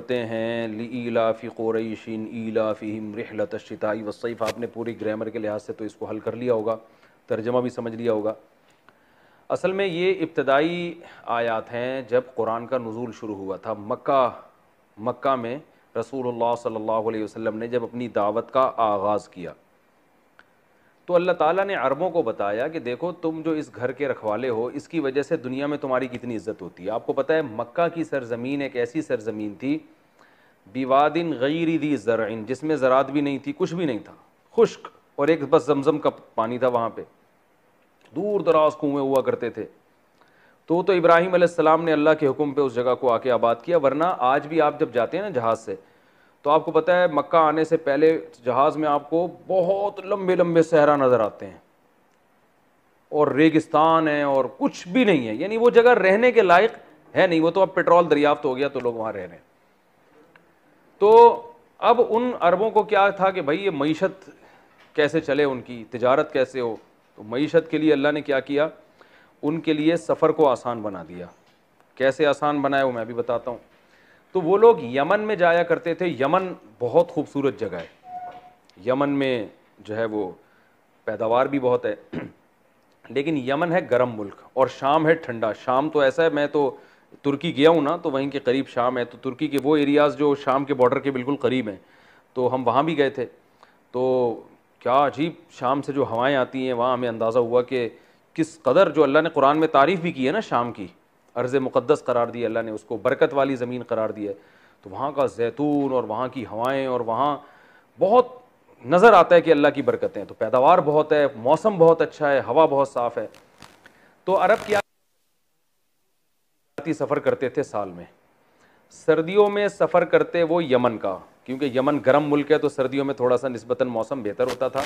पढ़ते हैं ली इला फ़ी ईलाफ़ी क़ुरैशिन ईलाफ़ीम रहलत शिताई वसैफ़ आपने पूरी ग्रामर के लिहाज से तो इसको हल कर लिया होगा तर्जमा भी समझ लिया होगा असल में ये इब्तदाई आयात हैं जब कुरान का नज़ूल शुरू हुआ था मक्का मक्का में रसूलुल्लाह सल्लल्लाहु अलैहि वसल्लम ने जब अपनी दावत का आगाज़ किया तो अल्लाह ताला ने अरबों को बताया कि देखो तुम जो इस घर के रखवाले हो इसकी वजह से दुनिया में तुम्हारी कितनी इज्जत होती है आपको पता है मक्का की सरजमीन एक ऐसी सरजमीन थी बिवादिन गैरी दी ज़रइन जिसमें ज़रात भी नहीं थी कुछ भी नहीं था खुश्क और एक बस जमजम का पानी था वहाँ पर दूर दराज कुएँ हुआ करते थे तो तो इब्राहिम ने अल्लाह के हुक्म पे उस जगह को आके आबाद किया वरना आज भी आप जब जाते हैं ना जहाज़ से तो आपको पता है मक्का आने से पहले जहाज़ में आपको बहुत लंबे लंबे सहरा नज़र आते हैं और रेगिस्तान है और कुछ भी नहीं है यानी वो जगह रहने के लायक है नहीं वो तो अब पेट्रोल दरियाफ्त हो गया तो लोग वहाँ रह रहे तो अब उन अरबों को क्या था कि भाई ये मीशत कैसे चले उनकी तजारत कैसे हो तो मीशत के लिए अल्लाह ने क्या किया उनके लिए सफ़र को आसान बना दिया कैसे आसान बनाया वो मैं भी बताता हूँ तो वो लोग यमन में जाया करते थे यमन बहुत खूबसूरत जगह है यमन में जो है वो पैदावार भी बहुत है लेकिन यमन है गर्म मुल्क और शाम है ठंडा शाम तो ऐसा है मैं तो तुर्की गया हूँ ना तो वहीं के करीब शाम है तो तुर्की के वो एरियाज़ जो शाम के बॉर्डर के बिल्कुल करीब हैं तो हम वहाँ भी गए थे तो क्या अजीब शाम से जो हवाएं आती हैं वहाँ हमें अंदाज़ा हुआ कि किस कदर जो अल्लाह ने कुरान में तारीफ़ भी की है ना शाम की अर्ज़ मुक़दस करार दी अल्लाह ने उसको बरकत वाली ज़मीन करार दी है तो वहाँ का जैतून और वहाँ की हवाएँ और वहाँ बहुत नज़र आता है कि अल्लाह की बरकतें तो पैदावार बहुत है मौसम बहुत अच्छा है हवा बहुत साफ़ है तो अरब की सफ़र करते थे साल में सर्दियों में सफ़र करते वो यमन का क्योंकि यमन गर्म मुल्क है तो सर्दियों में थोड़ा सा नस्बता मौसम बेहतर होता था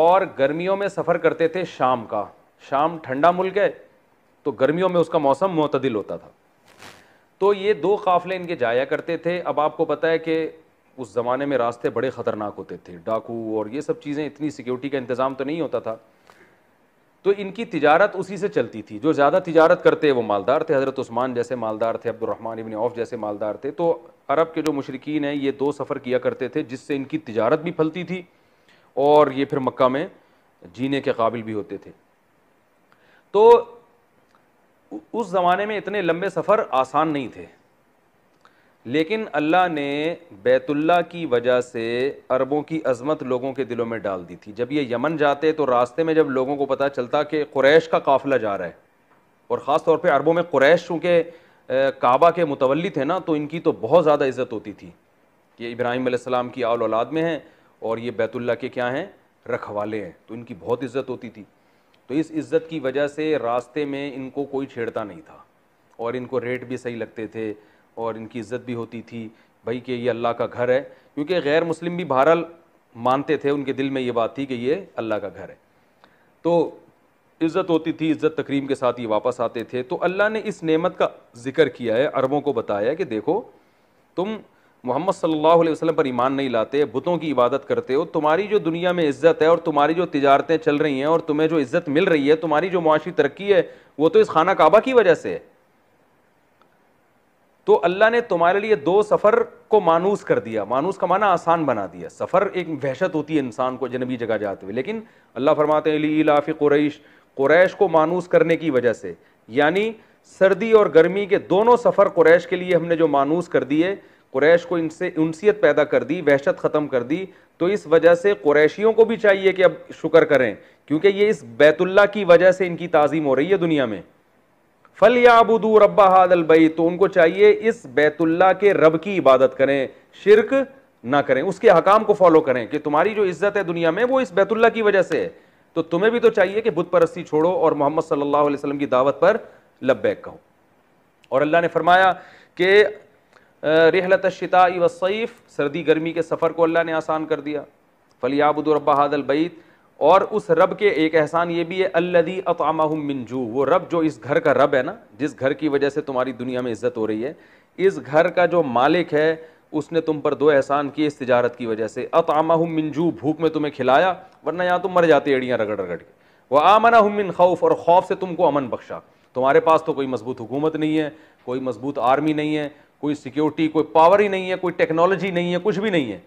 और गर्मियों में सफ़र करते थे शाम का शाम ठंडा मुल्क है तो गर्मियों में उसका मौसम मतदिल होता था तो ये दो काफ़ले इनके जाया करते थे अब आपको पता है कि उस ज़माने में रास्ते बड़े ख़तरनाक होते थे डाकू और ये सब चीज़ें इतनी सिक्योरिटी का इंतज़ाम तो नहीं होता था तो इनकी तिजारत उसी से चलती थी जो ज़्यादा तिजारत करते वो मालदार थे हज़रत उस्मान जैसे मालदार थे अब्दुलरहमान इबन औफ जैसे मालदार थे तो अरब के जो मशरकिन हैं ये दो सफ़र किया करते थे जिससे इनकी तिजारत भी फलती थी और ये फिर मक्का में जीने के काबिल भी होते थे तो उस ज़माने में इतने लंबे सफ़र आसान नहीं थे लेकिन अल्लाह ने बैतुल्ला की वजह से अरबों की अजमत लोगों के दिलों में डाल दी थी जब ये यमन जाते तो रास्ते में जब लोगों को पता चलता कि कुरैश का काफ़िला जा रहा है और ख़ास तौर पे अरबों में कुरैश चूँकि काबा के मुतवली थे ना तो इनकी तो बहुत ज़्यादा इज़्ज़त होती थी कि इब्राहिम की आल औलाद में हैं और ये बैतुल्ला के क्या हैं रखवाले हैं तो इनकी बहुत इज़्ज़त होती थी तो इस इज़्ज़त की वजह से रास्ते में इनको कोई छेड़ता नहीं था और इनको रेट भी सही लगते थे और इनकी इज़्ज़त भी होती थी भाई कि ये अल्लाह का घर है क्योंकि गैर मुस्लिम भी बहरहाल मानते थे उनके दिल में ये बात थी कि ये अल्लाह का घर है तो इज़्ज़त होती थी इज़्ज़त तकरीम के साथ ये वापस आते थे तो अल्लाह ने इस नेमत का जिक्र किया है अरबों को बताया कि देखो तुम मोहम्मद सल्लल्लाहु अलैहि वसल्लम पर ईमान नहीं लाते बुतों की इबादत करते हो तुम्हारी जो दुनिया में इज्जत है और तुम्हारी जो तजारतें चल रही हैं और तुम्हें जो इज्जत मिल रही है तुम्हारी जो मुआशी तरक्की है वो तो इस खाना काबा की वजह से है तो अल्लाह ने तुम्हारे लिए दो सफ़र को मानूस कर दिया मानूस का माना आसान बना दिया सफ़र एक वहशत होती है इंसान को जनबी जगह जाते हुए लेकिन अल्लाह फरमाते हैं लाफ़ी कुरैश कुरैश को मानूस करने की वजह से यानी सर्दी और गर्मी के दोनों सफ़र कुरैश के लिए हमने जो मानूस कर दिए कुरैश को इनसे उनसीत पैदा कर दी वहशत ख़त्म कर दी तो इस वजह से कुरैशियों को भी चाहिए कि अब शुक्र करें क्योंकि ये इस बैतुल्ला की वजह से इनकी ताज़ीम हो रही है दुनिया में फल याबुदू रब्बा हादल बई तो उनको चाहिए इस बैतुल्ला के रब की इबादत करें शिरक ना करें उसके हकाम को फॉलो करें कि तुम्हारी जो इज्जत है दुनिया में वो इस बैतुल्ला की वजह से है तो तुम्हें भी तो चाहिए कि बुत परस्ती छोड़ो और मोहम्मद सल्लल्लाहु अलैहि वसल्लम की दावत पर लब्बैक कहो और अल्लाह ने फरमाया कि रिहलत शिता वसीफ़ सर्दी गर्मी के सफ़र को अल्लाह ने आसान कर दिया फलियाबुदरबा हादल बैत और उस रब के एक एहसान ये भी है अल्लदी अतामाहुम मिनजू वो रब जो इस घर का रब है ना जिस घर की वजह से तुम्हारी दुनिया में इज्जत हो रही है इस घर का जो मालिक है उसने तुम पर दो एहसान किए इस तजारत की वजह से अतामाहुम मिनजू भूख में तुम्हें खिलाया वरना यहाँ तुम तो मर जाते एड़ियाँ रगड़ रगड़ के वह आमना मिन खौफ और खौफ से तुमको अमन बख्शा तुम्हारे पास तो कोई मजबूत हुकूमत नहीं है कोई मजबूत आर्मी नहीं है कोई सिक्योरिटी कोई पावर ही नहीं है कोई टेक्नोलॉजी नहीं है कुछ भी नहीं है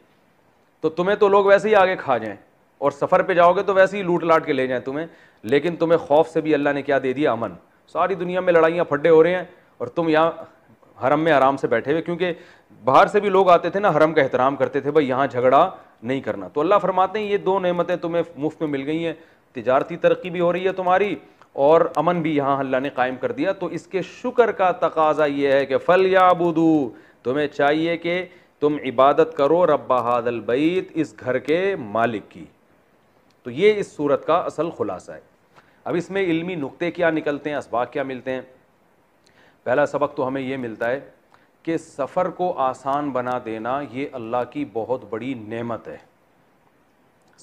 तो तुम्हें तो लोग वैसे ही आगे खा जाएं और सफ़र पे जाओगे तो वैसे ही लूट लाट के ले जाएं तुम्हें लेकिन तुम्हें खौफ से भी अल्लाह ने क्या दे दिया अमन सारी दुनिया में लड़ाइयाँ फड्डे हो रहे हैं और तुम यहाँ हरम में आराम से बैठे हुए क्योंकि बाहर से भी लोग आते थे ना हरम का एहतराम करते थे भाई यहाँ झगड़ा नहीं करना तो अल्लाह फरमाते हैं ये दो नेमतें तुम्हें मुफ्त में मिल गई हैं तजारती तरक्की भी हो रही है तुम्हारी और अमन भी यहाँ अल्लाह ने कायम कर दिया तो इसके शुक्र का तकाजा ये है कि फल याबुदू तुम्हें चाहिए कि तुम इबादत करो रब्बा हादल बैत इस घर के मालिक की तो ये इस सूरत का असल खुलासा है अब इसमें इलमी नुक्ते क्या निकलते हैं इसबाक क्या मिलते हैं पहला सबक तो हमें ये मिलता है कि सफ़र को आसान बना देना ये अल्लाह की बहुत बड़ी नेमत है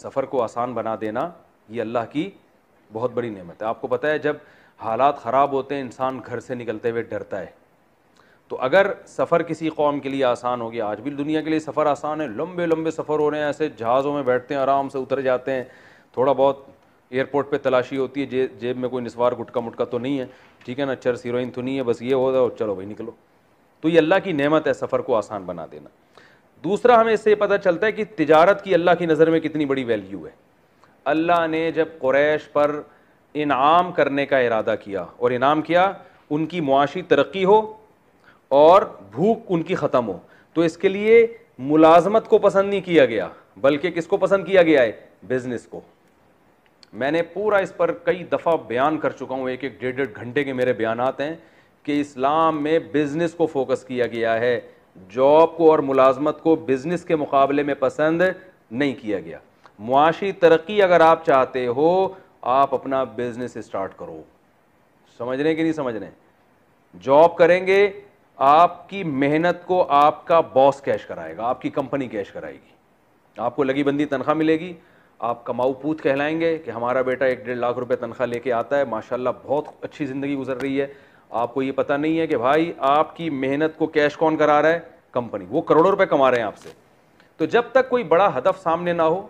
सफ़र को आसान बना देना ये अल्लाह की बहुत बड़ी नेमत है आपको पता है जब हालात ख़राब होते हैं इंसान घर से निकलते हुए डरता है तो अगर सफ़र किसी कौम के लिए आसान हो गया आज भी दुनिया के लिए सफ़र आसान है लंबे लंबे सफ़र हो रहे हैं ऐसे जहाज़ों में बैठते हैं आराम से उतर जाते हैं थोड़ा बहुत एयरपोर्ट पे तलाशी होती है जे, जेब में कोई निस्वार गुटका मुटका तो नहीं है ठीक है ना चर हीरोइन तो नहीं है बस ये हो जाए चलो भाई निकलो तो ये अल्लाह की नेमत है सफ़र को आसान बना देना दूसरा हमें इससे पता चलता है कि तिजारत की अल्लाह की नज़र में कितनी बड़ी वैल्यू है अल्लाह ने जब क्रैश पर इनाम करने का इरादा किया और इनाम किया उनकी मुआशी तरक्की हो और भूख उनकी ख़त्म हो तो इसके लिए मुलाजमत को पसंद नहीं किया गया बल्कि किसको पसंद किया गया है बिज़नेस को मैंने पूरा इस पर कई दफ़ा बयान कर चुका हूँ एक एक डेढ़ डेढ़ घंटे के मेरे बयान हैं कि इस्लाम में बिज़नेस को फोकस किया गया है जॉब को और मुलाजमत को बिज़नेस के मुकाबले में पसंद नहीं किया गया मुआशी तरक्की अगर आप चाहते हो आप अपना बिजनेस स्टार्ट करो समझ रहे कि नहीं समझ रहे जॉब करेंगे आपकी मेहनत को आपका बॉस कैश कराएगा आपकी कंपनी कैश कराएगी आपको लगी बंदी तनख्वाह मिलेगी आप कमाऊ पूत कहलाएंगे कि हमारा बेटा एक डेढ़ लाख रुपए तनख्वाह लेके आता है माशाल्लाह बहुत अच्छी ज़िंदगी गुजर रही है आपको ये पता नहीं है कि भाई आपकी मेहनत को कैश कौन करा रहा है कंपनी वो करोड़ों रुपए कमा रहे हैं आपसे तो जब तक कोई बड़ा हदफ सामने ना हो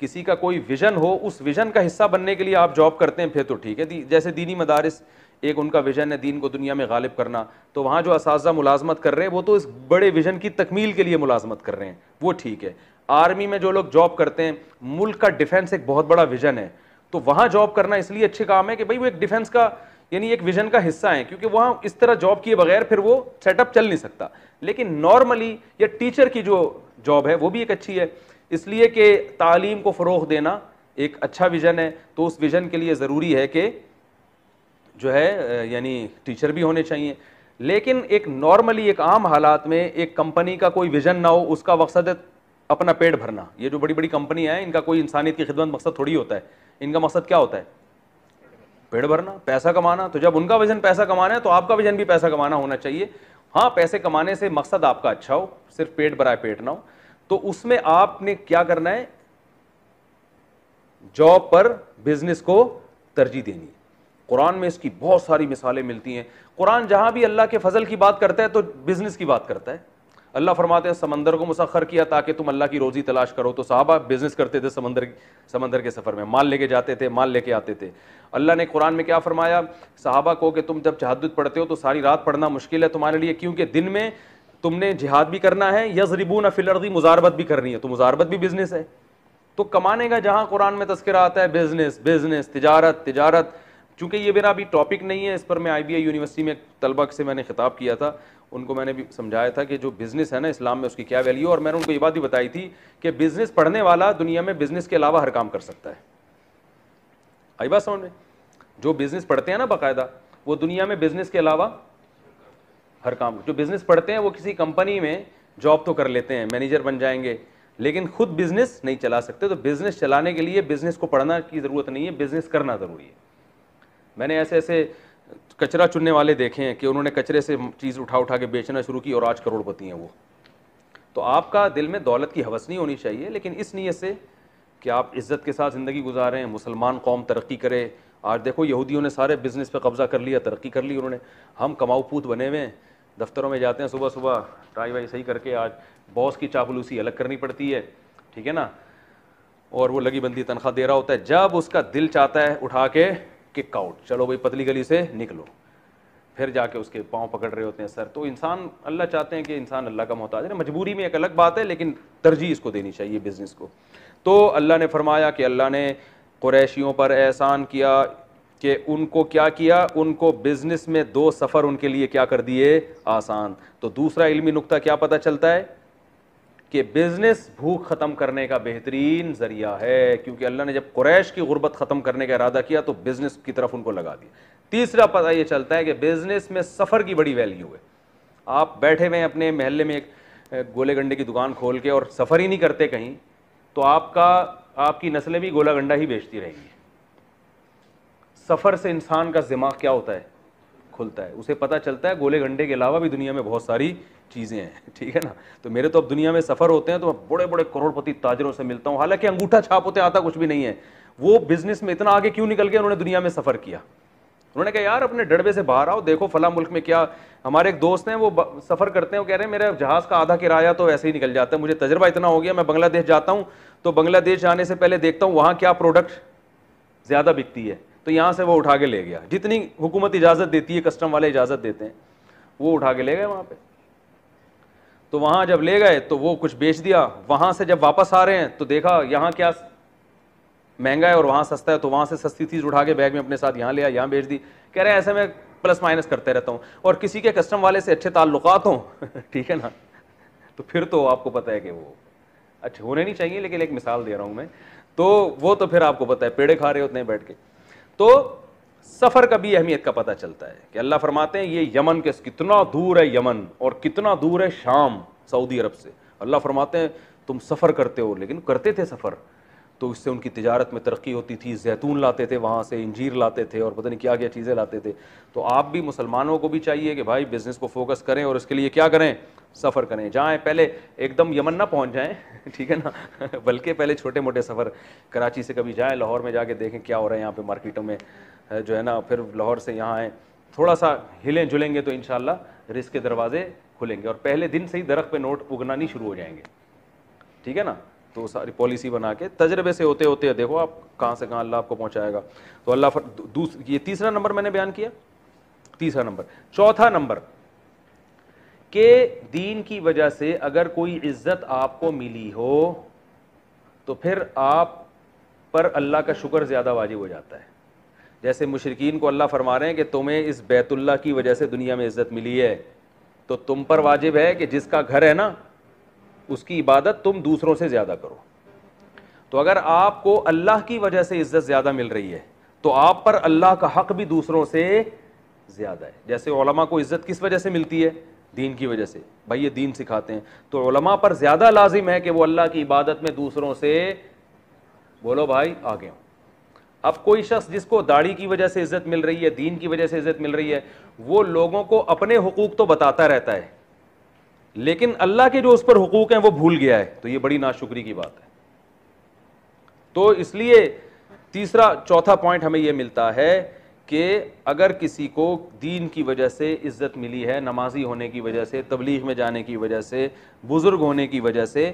किसी का कोई विजन हो उस विजन का हिस्सा बनने के लिए आप जॉब करते हैं फिर तो ठीक है जैसे दीनी मदारस एक उनका विजन है दीन को दुनिया में गालिब करना तो वहाँ जो इस मुलाजमत कर रहे हैं वो तो इस बड़े विजन की तकमील के लिए मुलाजमत कर रहे हैं वो ठीक है आर्मी में जो लोग जॉब करते हैं मुल्क का डिफेंस एक बहुत बड़ा विजन है तो वहाँ जॉब करना इसलिए अच्छे काम है कि भाई वो एक डिफेंस का यानी एक विजन का हिस्सा है क्योंकि वहाँ इस तरह जॉब किए बगैर फिर वो सेटअप चल नहीं सकता लेकिन नॉर्मली या टीचर की जो जॉब है वो भी एक अच्छी है इसलिए कि तालीम को फ़रोग देना एक अच्छा विज़न है तो उस विज़न के लिए ज़रूरी है कि जो है यानी टीचर भी होने चाहिए लेकिन एक नॉर्मली एक आम हालात में एक कंपनी का कोई विज़न ना हो उसका मकसद अपना पेट भरना ये जो बड़ी बड़ी कंपनी है इनका कोई इंसानियत की खिदमत मकसद थोड़ी होता है इनका मकसद क्या होता है पेट भरना पैसा कमाना तो जब उनका विज़न पैसा कमाना है तो आपका विज़न भी पैसा कमाना होना चाहिए हाँ पैसे कमाने से मकसद आपका अच्छा हो सिर्फ पेट भराए पेट ना हो तो उसमें आपने क्या करना है जॉब पर बिजनेस को तरजीह देनी है कुरान में इसकी बहुत सारी मिसालें मिलती हैं कुरान जहां भी अल्लाह के फजल की बात करता है तो बिजनेस की बात करता है अल्लाह फरमाते हैं समंदर को मुसखर किया ताकि तुम अल्लाह की रोज़ी तलाश करो तो साहबा बिजनेस करते थे समंदर समंदर के सफ़र में माल लेके जाते थे माल लेके आते थे अल्लाह ने कुरान में क्या फरमाया साहबा को कि तुम जब जहादत पढ़ते हो तो सारी रात पढ़ना मुश्किल है तुम्हारे लिए क्योंकि दिन में तुमने जिहाद भी करना है यजरिबून फिलर्दी मुजारबत भी करनी है तो मुजारबत भी बिजनेस है तो कमाने का जहां कुरान में तस्करा आता है बिजनेस बिजनेस तिजारत तिजारत चूँकि ये मेरा अभी टॉपिक नहीं है इस पर मैं आई यूनिवर्सिटी में तलबा से मैंने खिताब किया था उनको मैंने भी समझाया था कि जो बिज़नेस है ना इस्लाम में उसकी क्या वैल्यू और मैंने उनको ये बात भी बताई थी कि बिज़नेस पढ़ने वाला दुनिया में बिज़नेस के अलावा हर काम कर सकता है आई बात समझ में जो बिज़नेस पढ़ते हैं ना बाकायदा वो दुनिया में बिज़नेस के अलावा हर काम जो बिजनेस पढ़ते हैं वो किसी कंपनी में जॉब तो कर लेते हैं मैनेजर बन जाएंगे लेकिन खुद बिजनेस नहीं चला सकते तो बिजनेस चलाने के लिए बिजनेस को पढ़ना की ज़रूरत नहीं है बिजनेस करना ज़रूरी है मैंने ऐसे ऐसे कचरा चुनने वाले देखे हैं कि उन्होंने कचरे से चीज़ उठा उठा के बेचना शुरू की और आज करोड़पति हैं वो तो आपका दिल में दौलत की हवस नहीं होनी चाहिए लेकिन इस नीयत से कि आप इज़्ज़त के साथ ज़िंदगी गुजारें मुसलमान कौम तरक्की करे आज देखो यहूदियों ने सारे बिज़नेस पे कब्ज़ा कर लिया तरक्की कर ली उन्होंने हम कमाऊपूत बने हुए हैं दफ्तरों में जाते हैं सुबह सुबह टाई वाई सही करके आज बॉस की चापलूसी अलग करनी पड़ती है ठीक है ना और वो लगी बंदी तनख्वाह दे रहा होता है जब उसका दिल चाहता है उठा के किक आउट चलो भाई पतली गली से निकलो फिर जाके उसके पाँव पकड़ रहे होते हैं सर तो इंसान अल्लाह चाहते हैं कि इंसान अल्लाह का मोहताज है मजबूरी में एक अलग बात है लेकिन तरजीह इसको देनी चाहिए बिज़नेस को तो अल्लाह ने फरमाया कि अल्लाह ने कुरैशियों पर एहसान किया कि उनको क्या किया उनको बिजनेस में दो सफ़र उनके लिए क्या कर दिए आसान तो दूसरा इलमी नुकता क्या पता चलता है कि बिजनेस भूख ख़त्म करने का बेहतरीन ज़रिया है क्योंकि अल्लाह ने जब कुरैश की गुर्बत ख़त्म करने का इरादा किया तो बिज़नेस की तरफ उनको लगा दिया तीसरा पता ये चलता है कि बिज़नेस में सफ़र की बड़ी वैल्यू है आप बैठे हुए हैं अपने महल्ले में एक गोले गंडे की दुकान खोल के और सफ़र ही नहीं करते कहीं तो आपका आपकी नस्लें भी गोला गंडा ही बेचती रहेंगी सफ़र से इंसान का दिमाग क्या होता है खुलता है उसे पता चलता है गोले घंटे के अलावा भी दुनिया में बहुत सारी चीज़ें हैं ठीक है ना तो मेरे तो अब दुनिया में सफ़र होते हैं तो मैं बड़े बड़े करोड़पति ताजरों से मिलता हूँ हालांकि अंगूठा छाप होते आता कुछ भी नहीं है वो बिजनेस में इतना आगे क्यों निकल गया उन्होंने दुनिया में सफ़र किया उन्होंने कहा यार अपने डड़बे से बाहर आओ देखो फला मुल्क में क्या हमारे एक दोस्त हैं वो सफ़र करते हैं वो कह रहे हैं मेरे जहाज़ का आधा किराया तो ऐसे ही निकल जाता है मुझे तजर्बा इतना हो गया मैं बांग्लादेश जाता हूँ तो बांग्लादेश जाने से पहले देखता हूँ वहाँ क्या प्रोडक्ट ज़्यादा बिकती है तो यहाँ से वो उठा के ले गया जितनी हुकूमत इजाज़त देती है कस्टम वाले इजाज़त देते हैं वो उठा के ले गए वहाँ पर तो वहाँ जब ले गए तो वो कुछ बेच दिया वहाँ से जब वापस आ रहे हैं तो देखा यहाँ क्या महंगा है और वहाँ सस्ता है तो वहाँ से सस्ती चीज़ उठा के बैग में अपने साथ यहाँ ले आया यहाँ बेच दी कह रहे हैं ऐसे में प्लस माइनस करते रहता हूँ और किसी के कस्टम वाले से अच्छे ताल्लुक हों ठीक है ना तो फिर तो आपको पता है कि वो अच्छे होने नहीं चाहिए लेकिन एक मिसाल दे रहा हूँ मैं तो वो तो फिर आपको पता है पेड़े खा रहे होते हैं बैठ के तो सफ़र का भी अहमियत का पता चलता है कि अल्लाह फरमाते हैं ये यमन के कितना दूर है यमन और कितना दूर है शाम सऊदी अरब से अल्लाह फरमाते हैं तुम सफ़र करते हो लेकिन करते थे सफ़र तो इससे उनकी तजारत में तरक्की होती थी जैतून लाते थे वहाँ से इंजीर लाते थे और पता नहीं क्या क्या चीज़ें लाते थे तो आप भी मुसलमानों को भी चाहिए कि भाई बिज़नेस को फोकस करें और इसके लिए क्या करें सफ़र करें जाएँ पहले एकदम यमन ना पहुँच जाएँ ठीक है ना बल्कि पहले छोटे मोटे सफ़र कराची से कभी जाएँ लाहौर में जाके देखें क्या हो रहा है यहाँ पर मार्केटों में जो है ना फिर लाहौर से यहाँ आएँ थोड़ा सा हिलें जुलेंगे तो इन रिस्क के दरवाजे खुलेंगे और पहले दिन से ही दरख्त पे नोट उगना नहीं शुरू हो जाएंगे ठीक है ना तो सारी पॉलिसी बना के तजर्बे से होते होते देखो आप कहाँ से कहाँ अल्लाह आपको पहुँचाएगा तो अल्लाह दूस ये तीसरा नंबर मैंने बयान किया तीसरा नंबर चौथा नंबर के दीन की वजह से अगर कोई इज्जत आपको मिली हो तो फिर आप पर अल्लाह का शुक्र ज़्यादा वाजिब हो जाता है जैसे मुशरकिन को अल्लाह फरमा रहे हैं कि तुम्हें इस बैतुल्ला की वजह से दुनिया में इज्जत मिली है तो तुम पर वाजिब है कि जिसका घर है ना उसकी इबादत तुम दूसरों से ज़्यादा करो तो अगर आपको अल्लाह की वजह से इज्जत ज़्यादा मिल रही है तो आप पर अल्लाह का हक भी दूसरों से ज़्यादा है जैसे ओलमा को इज्जत किस वजह से मिलती है दीन की वजह से भाई ये दीन सिखाते हैं तो ओलमा पर ज़्यादा लाजिम है कि वो अल्लाह की इबादत में दूसरों से बोलो भाई आगे हो अब कोई शख्स जिसको दाढ़ी की वजह से इज्जत मिल रही है दीन की वजह से इज्जत मिल रही है वो लोगों को अपने हकूक तो बताता रहता है लेकिन अल्लाह के जो उस पर हकूक हैं वो भूल गया है तो ये बड़ी नाशुक्री की बात है तो इसलिए तीसरा चौथा पॉइंट हमें ये मिलता है कि अगर किसी को दीन की वजह से इज्जत मिली है नमाजी होने की वजह से तबलीग में जाने की वजह से बुज़ुर्ग होने की वजह से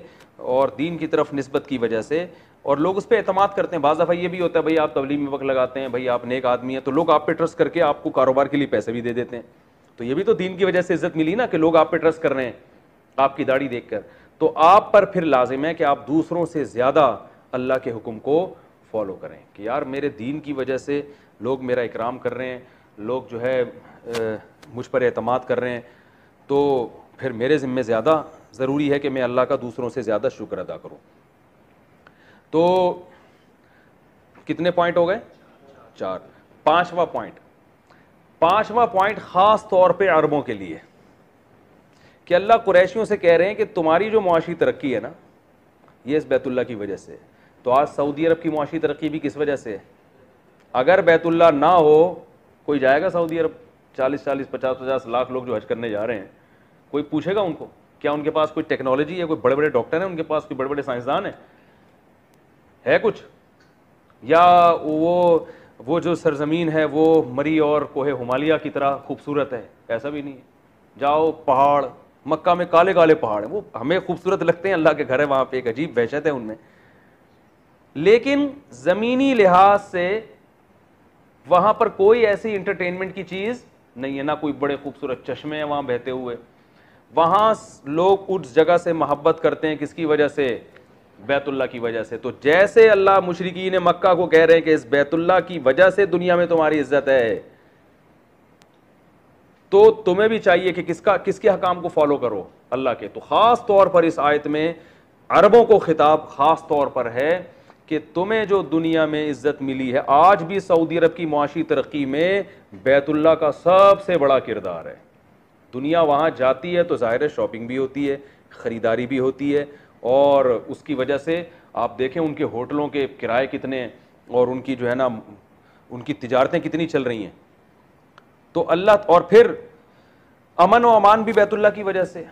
और दीन की तरफ नस्बत की वजह से और लोग उस पर अतमाद करते हैं बाज़ दफ़ा ये भी होता है भाई आप तबलीग में वक्त लगाते हैं भाई आप नेक आदमी हैं तो लोग आप पे ट्रस्ट करके आपको कारोबार के लिए पैसे भी दे देते हैं तो ये भी तो दीन की वजह से इज्जत मिली ना कि लोग आप पे ट्रस्ट कर रहे हैं आपकी दाढ़ी देख कर तो आप पर फिर लाजिम है कि आप दूसरों से ज़्यादा अल्लाह के हुक्म को फॉलो करें कि यार मेरे दीन की वजह से लोग मेरा इकराम कर रहे हैं लोग जो है मुझ पर अतमाद कर रहे हैं तो फिर मेरे ज़िम्मे ज़्यादा ज़रूरी है कि मैं अल्लाह का दूसरों से ज़्यादा शुक्र अदा करूँ तो कितने पॉइंट हो गए चार पांचवा पॉइंट पांचवा पॉइंट ख़ास तौर पे अरबों के लिए कि अल्लाह कुरैशियों से कह रहे हैं कि तुम्हारी जो मुआशी तरक्की है ना ये इस बैतुल्ला की वजह से तो आज सऊदी अरब की मुआशी तरक्की भी किस वजह से है अगर बैतुल्ला ना हो कोई जाएगा सऊदी अरब चालीस चालीस पचास पचास लाख लोग जो हज करने जा रहे हैं कोई पूछेगा उनको क्या उनके पास कोई टेक्नोलॉजी है कोई बड़े बड़े डॉक्टर हैं उनके पास कोई बड़े बड़े साइंसदान हैं है कुछ या वो वो जो सरजमीन है वो मरी और कोहे हमालिया की तरह खूबसूरत है ऐसा भी नहीं है जाओ पहाड़ मक्का में काले काले पहाड़ है वो हमें खूबसूरत लगते हैं अल्लाह के घर है वहां पर एक अजीब वहशत है उनमें लेकिन ज़मीनी लिहाज से वहां पर कोई ऐसी इंटरटेनमेंट की चीज़ नहीं है ना कोई बड़े खूबसूरत चश्मे हैं वहां बहते हुए वहां लोग उस जगह से मोहब्बत करते हैं किसकी वजह से बैतुल्ला की वजह से तो जैसे अल्लाह मुशरकिन मक्का को कह रहे हैं कि इस बैतुल्ला की वजह से दुनिया में तुम्हारी इज्जत है तो तुम्हें भी चाहिए कि किसका किसके हकाम को फॉलो करो अल्लाह के तो ख़ास तौर पर इस आयत में अरबों को खिताब ख़ास तौर पर है कि तुम्हें जो दुनिया में इज्जत मिली है आज भी सऊदी अरब की मुआशी तरक्की में बैतुल्ला का सबसे बड़ा किरदार है दुनिया वहाँ जाती है तो ज़ाहिर है शॉपिंग भी होती है ख़रीदारी भी होती है और उसकी वजह से आप देखें उनके होटलों के किराए कितने और उनकी जो है ना उनकी तजारतें कितनी चल रही हैं तो अल्लाह और फिर अमन व अमान भी बैतुल्ला की वजह से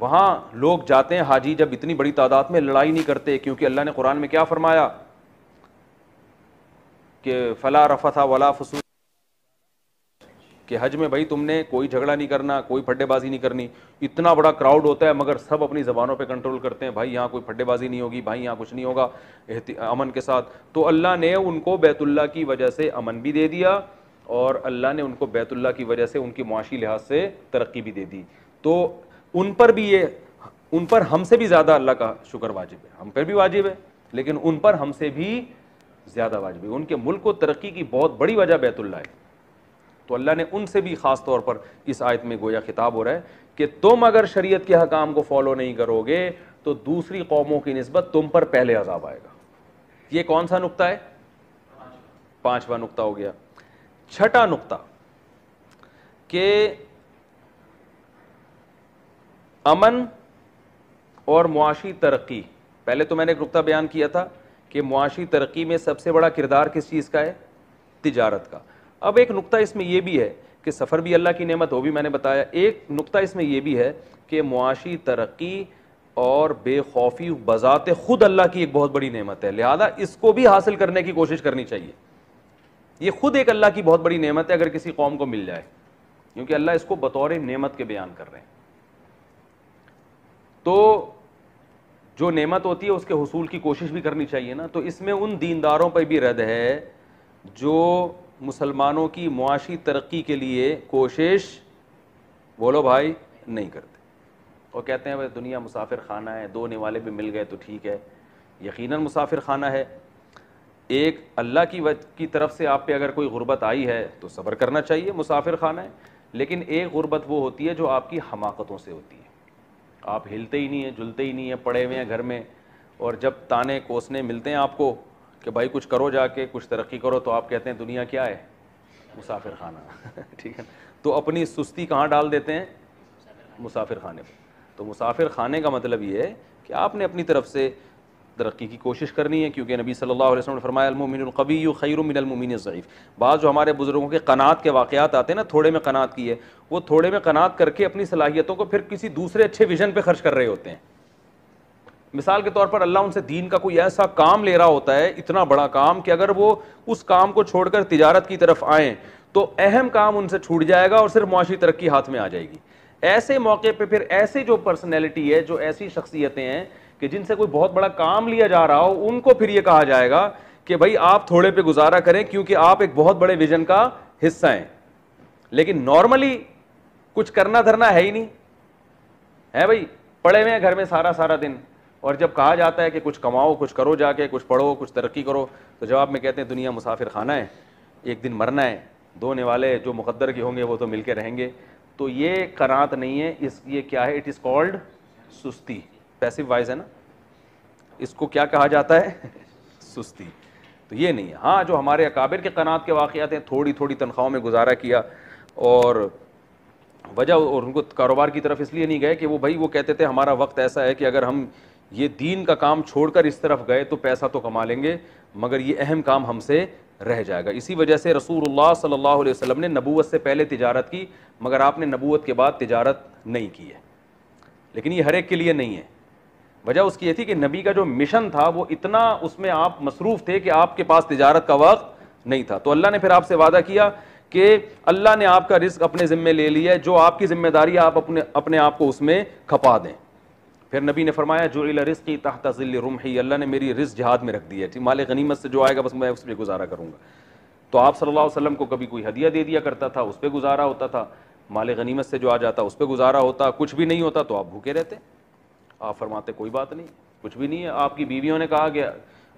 वहाँ लोग जाते हैं हाजी जब इतनी बड़ी तादाद में लड़ाई नहीं करते क्योंकि अल्लाह ने कुरान में क्या फरमाया कि फला रफा था वला फसूल कि हज में भाई तुमने कोई झगड़ा नहीं करना कोई फड्डेबाजी नहीं करनी इतना बड़ा क्राउड होता है मगर सब अपनी ज़बानों पे कंट्रोल करते हैं भाई यहाँ कोई फड्डेबाजी नहीं होगी भाई यहाँ कुछ नहीं होगा अमन के साथ तो अल्लाह ने उनको बैतुल्ला की वजह से अमन भी दे दिया और अल्लाह ने उनको बैतुल्ला की वजह से उनकी मुआशी लिहाज से तरक्की भी दे दी तो उन पर भी ये उन पर हमसे भी ज़्यादा अल्लाह का शुक्र वाजिब है हम पर भी वाजिब है लेकिन उन पर हमसे भी ज़्यादा वाजिब है उनके मुल्क को तरक्की की बहुत बड़ी वजह बैतुल्ला है तो अल्लाह ने उनसे भी ख़ास तौर पर इस आयत में गोया खिताब हो रहा है कि तुम अगर शरीयत के हकाम को फॉलो नहीं करोगे तो दूसरी कौमों की नस्बत तुम पर पहले अजाब आएगा ये कौन सा नुकता है पाँचवा नुकता हो गया छठा नुकता के अमन और मुआशी तरक्की पहले तो मैंने एक नुकता बयान किया था कि मुआशी तरक्की में सबसे बड़ा किरदार किस चीज़ का है तिजारत का अब एक नुकता इसमें यह भी है कि सफ़र भी अल्लाह की नेमत हो भी मैंने बताया एक नुकता इसमें यह भी है कि मुआशी तरक्की और बेखौफी बज़ात खुद अल्लाह की एक बहुत बड़ी नेमत है लिहाजा इसको भी हासिल करने की कोशिश करनी चाहिए ये खुद एक अल्लाह की बहुत बड़ी नेमत है अगर किसी कौम को मिल जाए क्योंकि अल्लाह इसको बतौर नेमत के बयान कर रहे हैं तो जो नेमत होती है उसके हसूल की कोशिश भी करनी चाहिए ना तो इसमें उन दीनदारों पर भी रद है जो मुसलमानों की मुआशी तरक्की के लिए कोशिश बोलो भाई नहीं करते और कहते हैं भाई दुनिया मुसाफिर खाना है दो निवाले भी मिल गए तो ठीक है यकीनन मुसाफिर खाना है एक अल्लाह की वज की तरफ से आप पे अगर कोई गुर्बत आई है तो सब्र करना चाहिए मुसाफिर खाना है लेकिन एक गुर्बत वो होती है जो आपकी हमाकतों से होती है आप हिलते ही नहीं हैं जुलते ही नहीं हैं पड़े हुए हैं घर में और जब ताने कोसने मिलते हैं आपको कि भाई कुछ करो जाके कुछ तरक्की करो तो आप कहते हैं दुनिया क्या है मुसाफिर खाना ठीक है तो अपनी सुस्ती कहाँ डाल देते हैं मुसाफिर खाने पर तो मुसाफिर खाने का मतलब ये है कि आपने अपनी तरफ से तरक्की की कोशिश करनी है क्योंकि नबी सल्लल्लाहु अलैहि वसल्लम ने फरमाया अलमुमिनकवी खैरमिनमिन ज़ीफ़ बाज़ जो हमारे बुज़ुर्गों के कनात के वाक़ात आते हैं ना थोड़े में कनात की है वो थोड़े में कनात करके अपनी सलाहियतों को फिर किसी दूसरे अच्छे विजन पर खर्च कर रहे होते हैं मिसाल के तौर पर अल्लाह उनसे दीन का कोई ऐसा काम ले रहा होता है इतना बड़ा काम कि अगर वो उस काम को छोड़कर तिजारत की तरफ आए तो अहम काम उनसे छूट जाएगा और सिर्फ मुआशी तरक्की हाथ में आ जाएगी ऐसे मौके पर फिर ऐसे जो पर्सनैलिटी है जो ऐसी शख्सियतें हैं कि जिनसे कोई बहुत बड़ा काम लिया जा रहा हो उनको फिर ये कहा जाएगा कि भाई आप थोड़े पे गुजारा करें क्योंकि आप एक बहुत बड़े विजन का हिस्सा हैं लेकिन नॉर्मली कुछ करना धरना है ही नहीं है भाई पड़े हुए हैं घर में सारा सारा दिन और जब कहा जाता है कि कुछ कमाओ कुछ करो जाके कुछ पढ़ो कुछ तरक्की करो तो जवाब में कहते हैं दुनिया मुसाफिर खाना है एक दिन मरना है ने वाले जो मुकद्दर के होंगे वो तो मिलके रहेंगे तो ये करात नहीं है इस ये क्या है इट इज़ कॉल्ड सुस्ती पैसिव वाइज है ना इसको क्या कहा जाता है सुस्ती तो ये नहीं है हाँ जो हमारे अकाबिर के कनात के वाक़ात हैं थोड़ी थोड़ी तनख्वाहों में गुजारा किया और वजह और उनको कारोबार की तरफ इसलिए नहीं गए कि वो भाई वो कहते थे हमारा वक्त ऐसा है कि अगर हम ये दीन का काम छोड़कर इस तरफ गए तो पैसा तो कमा लेंगे मगर ये अहम काम हमसे रह जाएगा इसी वजह से रसूलुल्लाह सल्लल्लाहु अलैहि वसल्लम ने नबूवत से पहले तिजारत की मगर आपने नबूवत के बाद तिजारत नहीं की है लेकिन ये हर एक के लिए नहीं है वजह उसकी ये थी कि नबी का जो मिशन था वो इतना उसमें आप मसरूफ़ थे कि आपके पास तजारत का वक्त नहीं था तो अल्लाह ने फिर आपसे वादा किया कि अल्लाह ने आपका रिस्क अपने ज़िम्मे ले लिया है जो आपकी ज़िम्मेदारी आप अपने अपने आप को उसमें खपा दें फिर नबी ने फरमाया जो अला रिस्क तहत रुम रुमही अल्लाह ने मेरी रिस्क जहाद में रख दी है ठीक माल गनीमत से जो आएगा बस मैं उस पर गुजारा करूँगा तो आप सल्लल्लाहु अलैहि को कभी कोई हदिया दे दिया करता था उस पर गुजारा होता था माल गनीमत से जो आ जाता उस पर गुजारा होता कुछ भी नहीं होता तो आप भूखे रहते आप फरमाते कोई बात नहीं कुछ भी नहीं है आपकी बीवियों ने कहा कि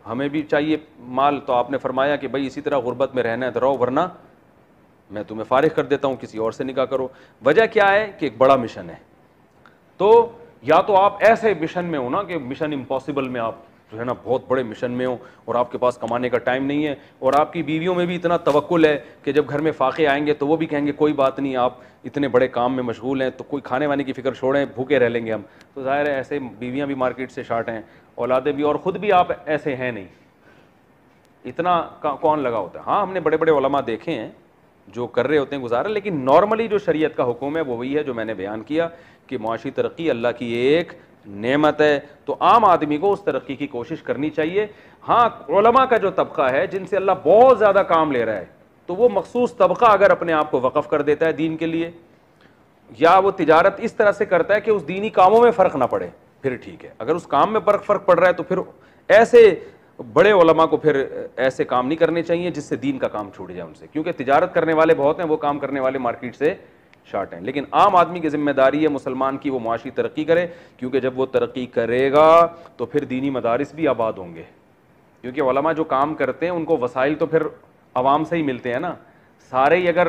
हमें भी चाहिए माल तो आपने फरमाया कि भाई इसी तरह गुर्बत में रहना है तो रहो वरना मैं तुम्हें फारिग कर देता हूँ किसी और से निकाह करो वजह क्या है कि एक बड़ा मिशन है तो या तो आप ऐसे मिशन में हो ना कि मिशन इम्पॉसिबल में आप जो है ना बहुत बड़े मिशन में हो और आपके पास कमाने का टाइम नहीं है और आपकी बीवियों में भी इतना तवक्ल है कि जब घर में फाके आएंगे तो वो भी कहेंगे कोई बात नहीं आप इतने बड़े काम में मशगूल हैं तो कोई खाने वाने की फ़िक्र छोड़ें भूखे रह लेंगे हम तो ज़ाहिर है ऐसे बीवियाँ भी मार्केट से शार्ट हैं औलादे भी और ख़ुद भी आप ऐसे हैं नहीं इतना कौन लगा होता है हाँ हमने बड़े बड़े ओलमा देखे हैं जो कर रहे होते हैं गुजारा लेकिन नॉर्मली जो शरीयत का हुक्म है वो वही है जो मैंने बयान किया कि मुआशी तरक्की अल्लाह की एक नेमत है तो आम आदमी को उस तरक्की की कोशिश करनी चाहिए हाँ ओलमा का जो तबका है जिनसे अल्लाह बहुत ज़्यादा काम ले रहा है तो वो मखसूस तबका अगर अपने आप को वकफ कर देता है दीन के लिए या वो तिजारत इस तरह से करता है कि उस दीनी कामों में फ़र्क ना पड़े फिर ठीक है अगर उस काम में फ़र्क फ़र्क पड़ रहा है तो फिर ऐसे बड़े ओलमा को फिर ऐसे काम नहीं करने चाहिए जिससे दीन का काम छूट जाए उनसे क्योंकि तिजारत करने वाले बहुत हैं वो काम करने वाले मार्केट से शार्ट हैं लेकिन आम आदमी की जिम्मेदारी है मुसलमान की वो माशी तरक्की करे क्योंकि जब वो तरक्की करेगा तो फिर दीनी मदारस भी आबाद होंगे क्योंकि वलमा जो काम करते हैं उनको वसाइल तो फिर आवाम से ही मिलते हैं ना सारे ही अगर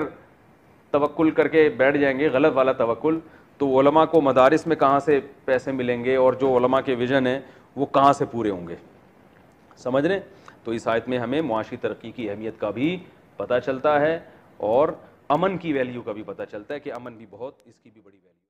तवक्ल करके बैठ जाएंगे गलत वाला तवक्ल तो वलमा को मदारस में कहाँ से पैसे मिलेंगे और जो वलमा के विजन हैं वो कहाँ से पूरे होंगे समझ रहे तो इस आयत में हमें मुआशी तरक्की की अहमियत का भी पता चलता है और अमन की वैल्यू का भी पता चलता है कि अमन भी बहुत इसकी भी बड़ी वैल्यू